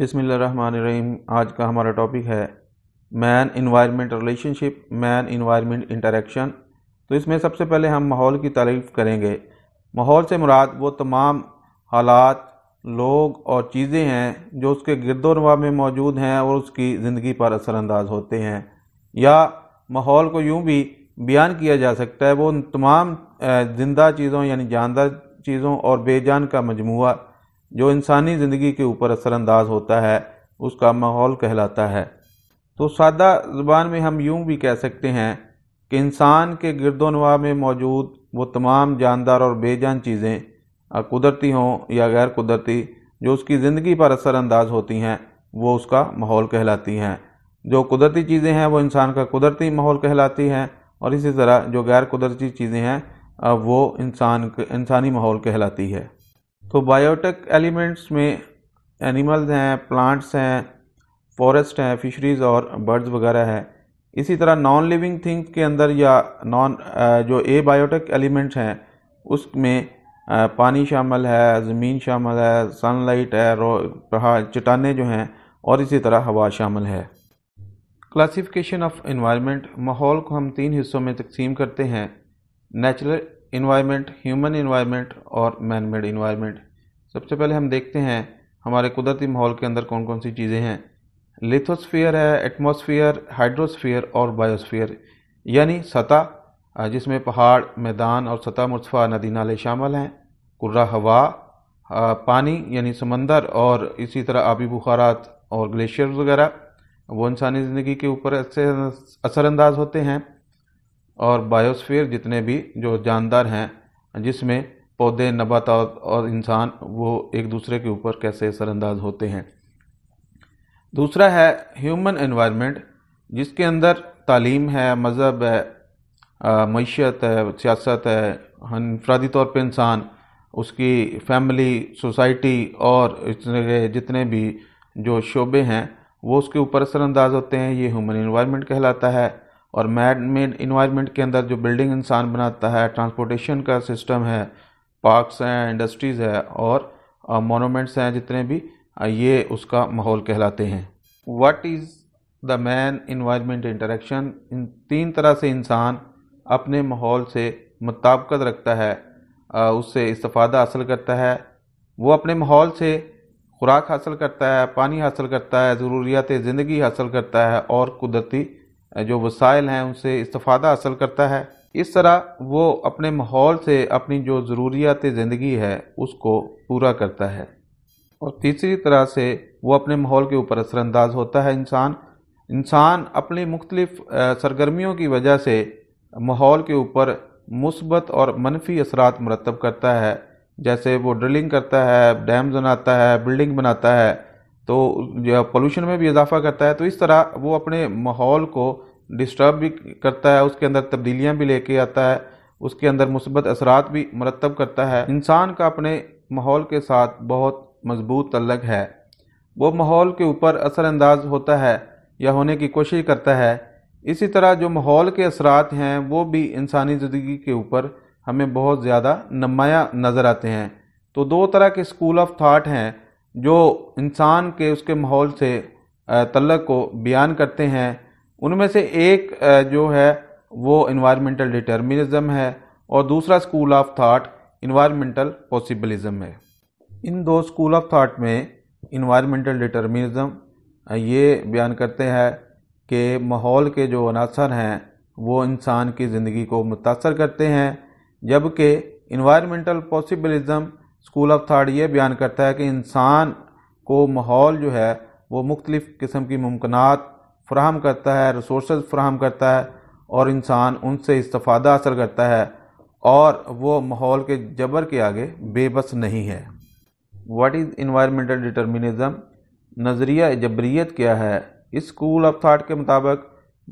रहीम आज का हमारा टॉपिक है man environment relationship man environment interaction तो इसमें सबसे पहले हम माहौल की तारीफ़ करेंगे माहौल से मुराद वो तमाम हालात लोग और चीज़ें हैं जो उसके गिरदोनवा में मौजूद हैं और उसकी ज़िंदगी पर असरानंदाज होते हैं या माहौल को यूँ भी बयान किया जा सकता है वो उन तमाम ज़िंदा चीज़ों यानी जानदार चीज़ों और बेजान का मजमू जो इंसानी ज़िंदगी के ऊपर असरानंदाज होता है उसका माहौल कहलाता है तो सादा ज़बान में हम यूँ भी कह सकते हैं कि इंसान के गिरदोनवा में मौजूद वो तमाम जानदार और बेजान चीज़ें कुदरती हों या गैर कुदरती जो उसकी ज़िंदगी पर असरानंदाज होती हैं वो उसका माहौल कहलाती हैं जो कुदरती चीज़ें हैं वो इंसान का कुदरती माहौल कहलाती हैं और इसी तरह जो गैर कुदरती चीज़ें हैं वो इंसान इंसानी माहौल कहलाती है तो बायोटेक एलिमेंट्स में एनिमल्स हैं प्लांट्स हैं फॉरेस्ट हैं फिशरीज़ और बर्ड्स वगैरह हैं इसी तरह नॉन लिविंग थिंग्स के अंदर या नॉन जो ए बायोटेक एलिमेंट्स हैं उसमें पानी शामिल है ज़मीन शामिल है सनलाइट है रो चटाने जो हैं और इसी तरह हवा शामिल है क्लासिफिकेशन ऑफ इन्वायरमेंट माहौल को हम तीन हिस्सों में तकसीम करते हैं नेचुरल इन्वायरमेंट ह्यूमन इन्वायरमेंट और मैन मेड इन्वायरमेंट सबसे पहले हम देखते हैं हमारे कुदरती माहौल के अंदर कौन कौन सी चीज़ें हैं लिथोस्फीयर है एटमोसफियर हाइड्रोस्फीयर और बायोस्फीयर यानी सतह जिसमें पहाड़ मैदान और सतह मुशफा नदी नाले शामिल हैं कुर्रा हवा पानी यानी समंदर और इसी तरह आबी बुखारात और ग्लेशियर वगैरह वो इंसानी ज़िंदगी के ऊपर अच्छे असरअंदाज होते हैं और बायोस्फीयर जितने भी जो जानदार हैं जिसमें पौधे नबातात और इंसान वो एक दूसरे के ऊपर कैसे असरअंदाज होते हैं दूसरा है ह्यूमन एनवायरनमेंट जिसके अंदर तालीम है मज़हब है मीशत है सियासत है इनफरादी तौर पर इंसान उसकी फैमिली सोसाइटी और इतने जितने भी जो शोबे हैं वो उसके ऊपर असरअंदाज होते हैं ये ह्यूमन इन्वायरमेंट कहलाता है और मैड मेड इन्वायरमेंट के अंदर जो बिल्डिंग इंसान बनाता है ट्रांसपोर्टेशन का सिस्टम है पार्क्स हैं इंडस्ट्रीज़ है और मोनोमेंट्स हैं जितने भी ये उसका माहौल कहलाते हैं what is the man environment interaction इन तीन तरह से इंसान अपने माहौल से मुताबकत रखता है उससे इस्तादा हासिल करता है वो अपने माहौल से खुराक हासिल करता है पानी हासिल करता है ज़रूरियात ज़िंदगी हासिल करता है और कुदरती जो वसाइल हैं उनसे इस्तफ़ादा हासिल करता है इस तरह वो अपने माहौल से अपनी जो ज़रूरियात ज़िंदगी है उसको पूरा करता है और तीसरी तरह से वो अपने माहौल के ऊपर असरानंदाज होता है इंसान इंसान अपनी मुख्तलिफ सरगर्मियों की वजह से माहौल के ऊपर मुसबत और मनफी असरात मरतब करता है जैसे वो ड्रिलिंग करता है डैम बनाता है बिल्डिंग बनाता है तो जो पोल्यूशन में भी इजाफा करता है तो इस तरह वो अपने माहौल को डिस्टर्ब भी करता है उसके अंदर तब्दीलियाँ भी लेके आता है उसके अंदर मुसबत असरात भी मरतब करता है इंसान का अपने माहौल के साथ बहुत मजबूत तलग है वो माहौल के ऊपर असरानंदाज होता है या होने की कोशिश करता है इसी तरह जो माहौल के असरात हैं वो भी इंसानी ज़िंदगी के ऊपर हमें बहुत ज़्यादा नमाया नज़र आते हैं तो दो तरह के स्कूल ऑफ थाट हैं जो इंसान के उसके माहौल से तलक को बयान करते हैं उनमें से एक जो है वो इन्वायरमेंटल डिटर्मिनिज़म है और दूसरा school of thought environmental possibilism है इन दो स्कूल ऑफ थाट में इन्वायरमेंटल डिटर्मिनिज़म ये बयान करते हैं कि माहौल के जो अनासर हैं वो इंसान की ज़िंदगी को मुतासर करते हैं जबकि environmental possibilism school of thought ये बयान करता है कि इंसान को माहौल जो है वो मुख्तलिफ़ किस्म की मुमकिन फ्राहम करता है रिसोर्स फ्राहम करता है और इंसान उनसे इस्तफ़ादा असर करता है और वो माहौल के जबर के आगे बेबस नहीं है वाट इज़ इन्वायरमेंटल डिटर्मिनिज़म नज़रिया जबरीत क्या है इस स्कूल ऑफ थाट के मुताबिक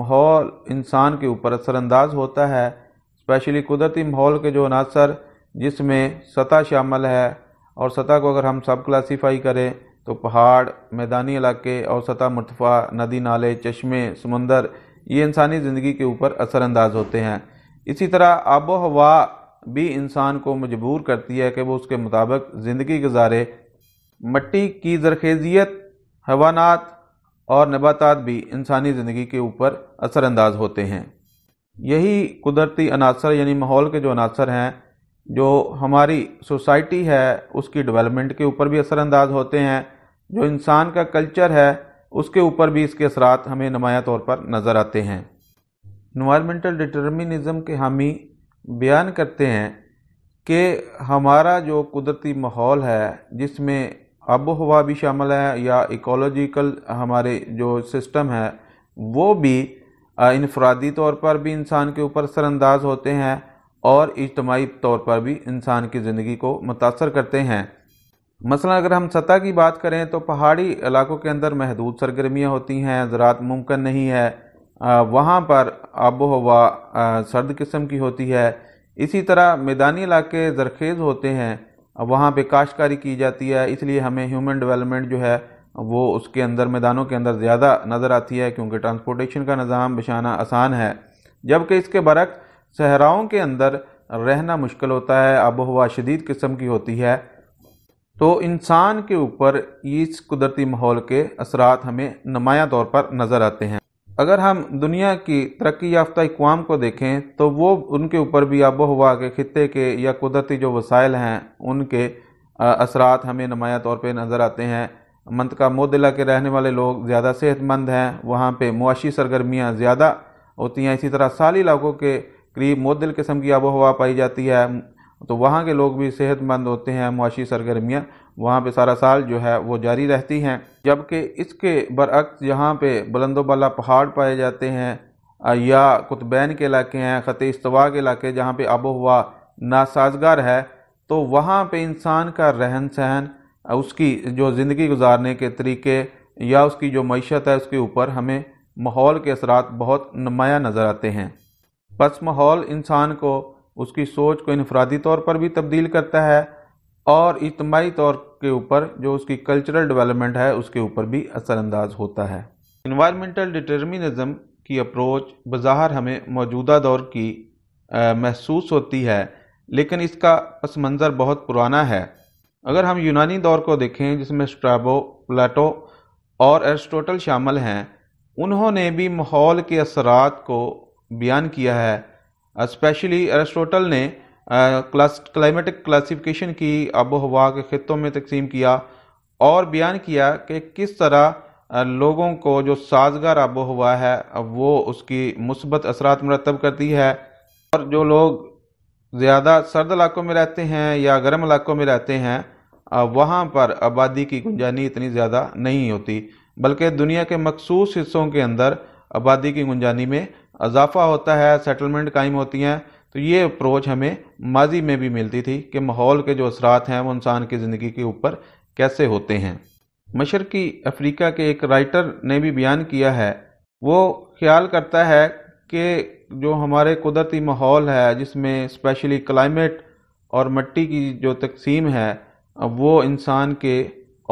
माहौल इंसान के ऊपर असरानंदाज होता है स्पेशली कुदरती माहौल के जो अनासर जिसमें सतह शामिल है और सतह को अगर हम सब क्लासीफाई करें तो पहाड़ मैदानी इलाके और सतह मरतफ़ा नदी नाले चश्मे समंदर ये इंसानी ज़िंदगी के ऊपर असरानंदाज होते हैं इसी तरह आबो हवा भी इंसान को मजबूर करती है कि वो उसके मुताबिक ज़िंदगी गुजारे मट्टी की जरखेजियत हवानात और नबातात भी इंसानी ज़िंदगी के ऊपर असरानंदाज होते हैं यही कुदरती अनासर यानी माहौल के जो अनासर हैं जो हमारी सोसाइटी है उसकी डेवलपमेंट के ऊपर भी असरानंदाज होते हैं जो इंसान का कल्चर है उसके ऊपर भी इसके असरात हमें नुमाया तौर पर नज़र आते हैं इन्वायरमेंटल डिटर्मिनिज़म के हामी बयान करते हैं कि हमारा जो कुदरती माहौल है जिसमें आब हवा भी शामिल है या इकोलॉजिकल हमारे जो सिस्टम है वो भी इनफरादी तौर पर भी इंसान के ऊपर असरअंदाज होते हैं और इजतमाही तौर पर भी इंसान की ज़िंदगी को मुतासर करते हैं मसला अगर हम सतह की बात करें तो पहाड़ी इलाकों के अंदर महदूद सरगर्मियाँ होती हैं ज़रात मुमकिन नहीं है वहाँ पर आबो हवा सर्द किस्म की होती है इसी तरह मैदानी इलाके जरखेज़ होते हैं वहाँ पर काश्तकारी की जाती है इसलिए हमें ह्यूमन डेवलपमेंट जो है वो उसके अंदर मैदानों के अंदर ज़्यादा नज़र आती है क्योंकि ट्रांसपोर्टेशन का निज़ाम बिछाना आसान है जबकि इसके बरक्स सहराओं के अंदर रहना मुश्किल होता है आब हवा शदीद किस्म की होती है तो इंसान के ऊपर इस कुदरती माहौल के असरा हमें नुमाया तौर पर नज़र आते हैं अगर हम दुनिया की तरक्की याफ्ता अकवाम को देखें तो वो उनके ऊपर भी आबो हवा के खत्े के या कुदरती जो वसाइल हैं उनके असरा हमें नुमाया तौर पर नज़र आते हैं मनतका मोदिला के रहने वाले लोग ज़्यादा सेहतमंद हैं वहाँ पर मुआशी सरगर्मियाँ ज़्यादा होती हैं इसी तरह साली इलाकों के करीब मोदिल किस्म की आबो हवा पाई जाती है तो वहाँ के लोग भी सेहतमंद होते हैं मुआशी सरगर्मियाँ वहाँ पर सारा साल जो है वो जारी रहती हैं जबकि इसके बरअक्स यहाँ पर बुलंदोबला पहाड़ पाए जाते हैं या कुतबैन के इलाके हैं ख़त इसतवा के इलाके जहाँ पर आबो हवा नासाजगार है तो वहाँ पर इंसान का रहन सहन उसकी जो ज़िंदगी गुजारने के तरीके या उसकी जो मीशत है उसके ऊपर हमें माहौल के असरा बहुत नुमाया नज़र आते हैं पस माहौल इंसान को उसकी सोच को इनफरादी तौर पर भी तब्दील करता है और इजमाही तौर के ऊपर जो उसकी कल्चरल डेवलपमेंट है उसके ऊपर भी असरानंदाज होता है इन्वायरमेंटल डिटर्मिनज़म की अप्रोच बज़ाहर हमें मौजूदा दौर की आ, महसूस होती है लेकिन इसका पस मंज़र बहुत पुराना है अगर हम यूनानी दौर को देखें जिसमें स्ट्राबो प्लेटो और एरिस्टोटल शामिल हैं उन्होंने भी माहौल के असरात को बयान किया है स्पेशली अरिस्टोटल ने क्लास क्लाइमेटिक क्लासिफिकेशन की आबो हवा के खितों में तकसीम किया और बयान किया कि किस तरह लोगों को जो साजगार आबो हवा है वो उसकी मुसबत असरात मरतब करती है और जो लोग ज़्यादा सर्द इलाकों में रहते हैं या गर्म इलाकों में रहते हैं वहाँ पर आबादी की गुंजानी इतनी ज़्यादा नहीं होती बल्कि दुनिया के मखसूस हिस्सों के अंदर आबादी की गुंजानी में अजाफा होता है सेटलमेंट कायम होती हैं तो ये अप्रोच हमें माजी में भी मिलती थी कि माहौल के जो असरात हैं वो इंसान की ज़िंदगी के ऊपर कैसे होते हैं मशरक़ी अफ्रीका के एक राइटर ने भी बयान किया है वो ख्याल करता है कि जो हमारे कुदरती माहौल है जिसमें स्पेशली क्लाइमेट और मिट्टी की जो तकसीम है वो इंसान के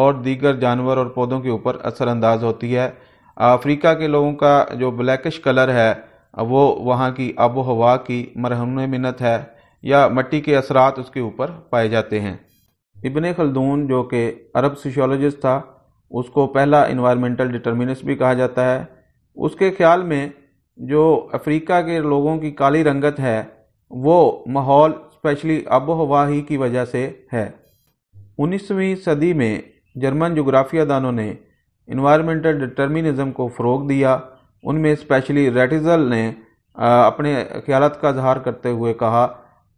और दीगर जानवर और पौधों के ऊपर असरानंदाज होती है अफ्रीका के लोगों का जो ब्लैकश कलर है वो वहाँ की आबो हवा की मरहम मिनत है या मट्टी के असरात उसके ऊपर पाए जाते हैं इबन खलदून जो कि अरब सोशोलॉजिस्ट था उसको पहला इन्वायरमेंटल डिटर्मिनस भी कहा जाता है उसके ख्याल में जो अफ्रीका के लोगों की काली रंगत है वो माहौल स्पेशली आबो हवा ही की वजह से है उन्नीसवीं सदी में जर्मन जोग्राफियादानों ने इन्वायरमेंटल डिटर्मिनिज़म को फ़रोग दिया उनमें स्पेशली रेटिजल ने अपने ख्याल का इजहार करते हुए कहा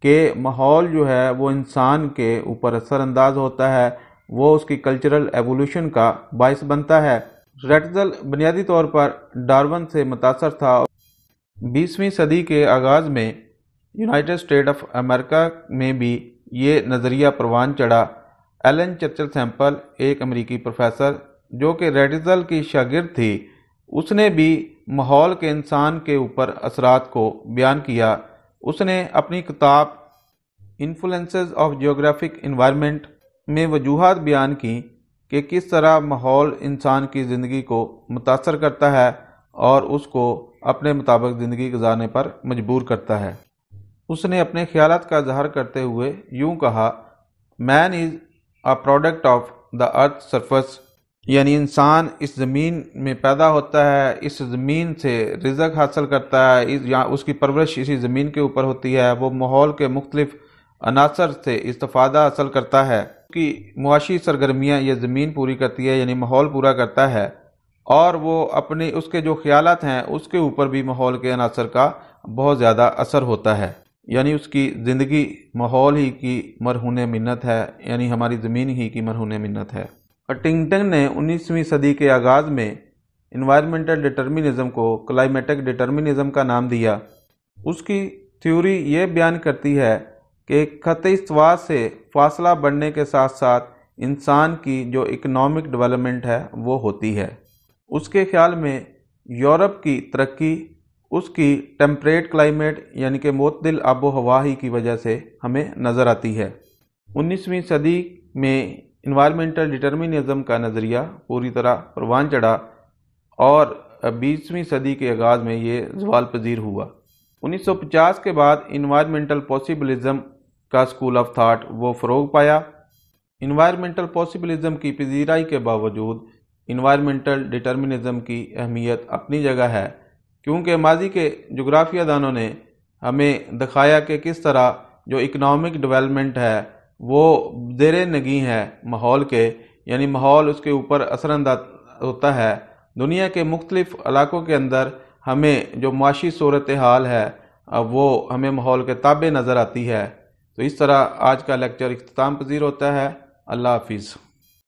कि माहौल जो है वो इंसान के ऊपर असरअंदाज होता है वो उसकी कल्चरल एवोल्यूशन का बायस बनता है रेटजल बुनियादी तौर पर डार्वन से मुतासर था बीसवीं सदी के आगाज़ में यूनाइटेड स्टेट ऑफ अमेरिका में भी ये नज़रिया परवान चढ़ा एलन चर्चल सैम्पल एक अमरीकी प्रोफेसर जो कि रेडिजल की शागिर्द थी उसने भी माहौल के इंसान के ऊपर असरात को बयान किया उसने अपनी किताब इन्फ्लुएंसेस ऑफ जियोग्राफिक इन्वायरमेंट में वजूहत बयान की कि किस तरह माहौल इंसान की ज़िंदगी को मुतासर करता है और उसको अपने मुताबिक ज़िंदगी गुजारने पर मजबूर करता है उसने अपने ख्याल का इजहार करते हुए यूँ कहा man is a product of the earth surface यानी इंसान इस ज़मीन में पैदा होता है इस ज़मीन से रिजक हासिल करता है इस या उसकी परवरिश इसी ज़मीन के ऊपर होती है वो माहौल के मुख्तलिफ अनासर से इस्तफ़ादा हासिल करता है कि मुआशी सरगर्मियाँ यह ज़मीन पूरी करती है यानी माहौल पूरा करता है और वो अपने उसके जो ख्याल हैं उसके ऊपर भी माहौल के अनासर का बहुत ज़्यादा असर होता है यानी उसकी ज़िंदगी माहौल ही की मरहून मिन्नत है यानी हमारी ज़मीन ही की मरहून मिन्नत है हटिंगटन ने 19वीं सदी के आगाज़ में इन्वायरमेंटल डिटर्मिनिज्म को क्लाइमेटिक डिटर्मिनिज्म का नाम दिया उसकी थ्योरी ये बयान करती है कि खतई से फासला बढ़ने के साथ साथ इंसान की जो इकोनॉमिक डेवलपमेंट है वो होती है उसके ख्याल में यूरोप की तरक्की उसकी टेम्परेट क्लाइमेट यानी कि मतदिल आबो हवा ही की वजह से हमें नज़र आती है 19वीं सदी में इन्वायरमेंटल डिटर्मिनिज्म का नज़रिया पूरी तरह परवान चढ़ा और बीसवीं सदी के आगाज़ में ये जवाल पजीर हुआ 1950 के बाद इन्वायरमेंटल पॉसिबलिज्म का स्कूल ऑफ थाट वो फ़रोग पाया इन्वायरमेंटल पॉसिबलिज्म की पजीराई के बावजूद इन्वायरमेंटल डिटर्मिनिज्म की अहमियत अपनी जगह है क्योंकि माजी के जोग्राफियादानों ने हमें दिखाया कि किस तरह जो इकनॉमिक डिवेलपमेंट है वो जेर नगी है माहौल के यानी माहौल उसके ऊपर असरअंदाज होता है दुनिया के मुख्तलिफ़ इलाक़ों के अंदर हमें जो माशी सूरत हाल है वो हमें माहौल के ताबे नज़र आती है तो इस तरह आज का लेक्चर अख्ताम पजीर होता है अल्लाह हाफिज़